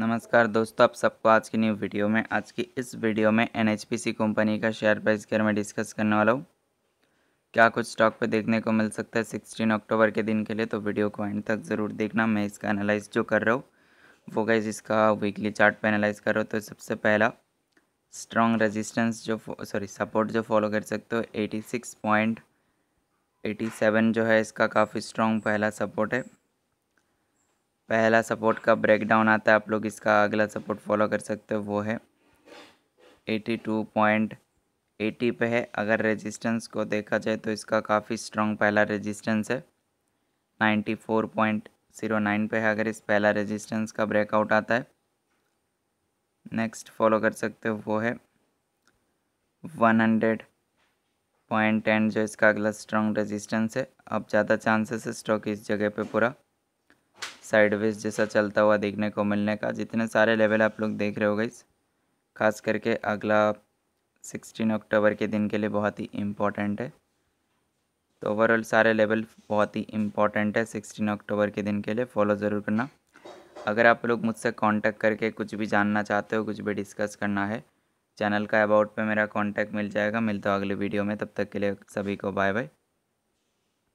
नमस्कार दोस्तों आप सबको आज की न्यू वीडियो में आज की इस वीडियो में एन कंपनी का शेयर प्राइस के में डिस्कस करने वाला हूँ क्या कुछ स्टॉक पे देखने को मिल सकता है सिक्सटीन अक्टूबर के दिन के लिए तो वीडियो को एंड तक ज़रूर देखना मैं इसका एनालाइज जो कर रहा हूँ वो गैस इसका वीकली चार्ट पे एनालाइज कर रहा हूँ तो सबसे पहला स्ट्रॉन्ग रजिस्टेंस जो सॉरी सपोर्ट जो फॉलो कर सकते हो eighty six point eighty seven जो है इसका काफ़ी स्ट्रॉन्ग पहला सपोर्ट है पहला सपोर्ट का ब्रेकडाउन आता है आप लोग इसका अगला सपोर्ट फॉलो कर सकते हो वो है एटी टू पॉइंट एटी पे है अगर रेजिस्टेंस को देखा जाए तो इसका काफ़ी स्ट्रॉन्ग पहला रेजिस्टेंस है ninety four point zero nine पे है अगर इस पहला रेजिस्टेंस का ब्रेकआउट आता है नेक्स्ट फॉलो कर सकते हो वो है वन हंड्रेड पॉइंट टेन जो इसका अगला स्ट्रॉन्ग रेजिस्टेंस है अब ज़्यादा चांसेस है स्टॉक इस जगह पे पूरा साइडवेज जैसा चलता हुआ देखने को मिलने का जितने सारे लेवल आप लोग देख रहे हो गई खास करके अगला सिक्सटीन अक्टूबर के दिन के लिए बहुत ही इम्पॉर्टेंट है तो ओवरऑल सारे लेवल बहुत ही इम्पॉर्टेंट है सिक्सटीन अक्टूबर के दिन के लिए फॉलो ज़रूर करना अगर आप लोग मुझसे कांटेक्ट करके कुछ भी जानना चाहते हो कुछ भी डिस्कस करना है चैनल का अबाउट पे मेरा कांटेक्ट मिल जाएगा मिलता हूँ अगले वीडियो में तब तक के लिए सभी को बाय बाय